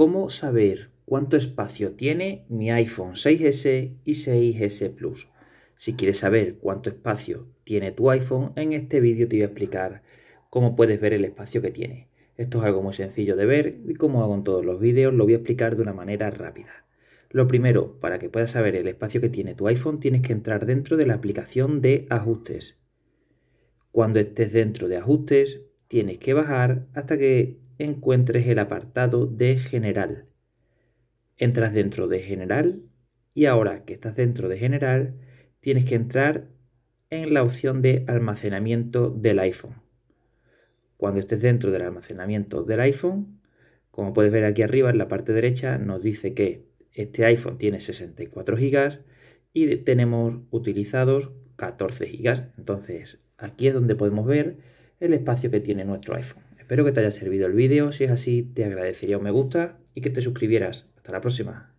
¿Cómo saber cuánto espacio tiene mi iPhone 6S y 6S Plus? Si quieres saber cuánto espacio tiene tu iPhone, en este vídeo te voy a explicar cómo puedes ver el espacio que tiene. Esto es algo muy sencillo de ver y como hago en todos los vídeos lo voy a explicar de una manera rápida. Lo primero, para que puedas saber el espacio que tiene tu iPhone, tienes que entrar dentro de la aplicación de ajustes. Cuando estés dentro de ajustes, tienes que bajar hasta que encuentres el apartado de General. Entras dentro de General y ahora que estás dentro de General, tienes que entrar en la opción de almacenamiento del iPhone. Cuando estés dentro del almacenamiento del iPhone, como puedes ver aquí arriba en la parte derecha, nos dice que este iPhone tiene 64 GB y tenemos utilizados 14 GB. Entonces, aquí es donde podemos ver el espacio que tiene nuestro iPhone. Espero que te haya servido el vídeo, si es así te agradecería un me gusta y que te suscribieras. Hasta la próxima.